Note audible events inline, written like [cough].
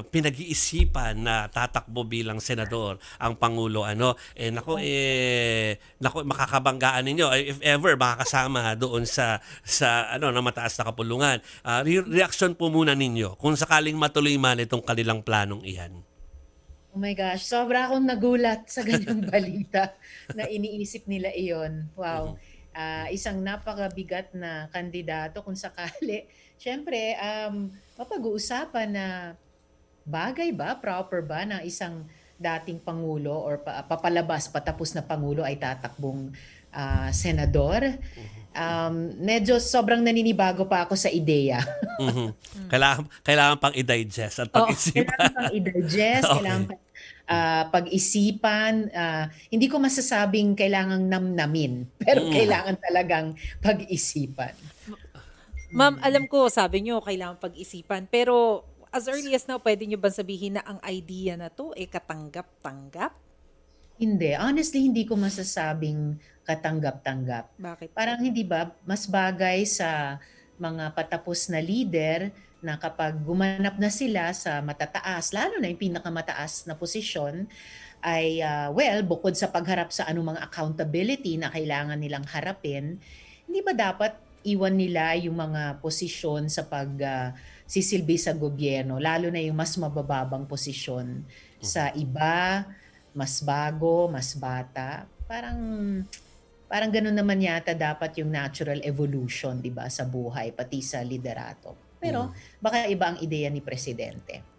pinag-iisipan na tatakbo bilang senador ang pangulo ano eh nako eh nako makakabanggaan ninyo if ever makakasama doon sa sa ano na mataas na kapulungan uh, re- reaction po muna ninyo kung sakaling matuloy man itong kanilang planong iyan Oh my gosh, sobra akong nagulat sa ganyang [laughs] balita na iniisip nila iyon. Wow. mm uh, isang napakabigat na kandidato kung sakali. Siyempre, um, mapag-uusapan na Bagay ba, proper ba ng isang dating pangulo or papalabas patapos na pangulo ay tatakbong uh, senador? Mm-hmm. Um, medyo sobrang naninibago pa ako sa ideya. mm-hmm. [laughs] Kailangan kailangan pang i-digest at pag-isipan. Oo, kailangan pang i-digest, [laughs] okay. kailangan pang uh, pag-isipan. Uh, hindi ko masasabing kailangang namnamin, [laughs] pero mm. kailangan talagang pag-isipan. Ma'am, alam ko sabi niyo kailangan pag-isipan, pero as early as now, pwede nyo ba sabihin na ang idea na to ay katanggap-tanggap? Hindi. Honestly, hindi ko masasabing katanggap-tanggap. Bakit? Parang hindi ba, mas bagay sa mga patapos na leader na kapag gumanap na sila sa matataas, lalo na yung pinakamataas na posisyon, ay uh, well, bukod sa pagharap sa anumang accountability na kailangan nilang harapin, hindi ba dapat iwan nila yung mga posisyon sa pag uh, sisilbi sa gobyerno, lalo na yung mas mabababang posisyon sa mhm. iba, mas bago, mas bata. Parang parang ganun naman yata dapat yung natural evolution, 'di ba, sa buhay pati sa liderato. Pero mm. baka iba ang ideya ni presidente.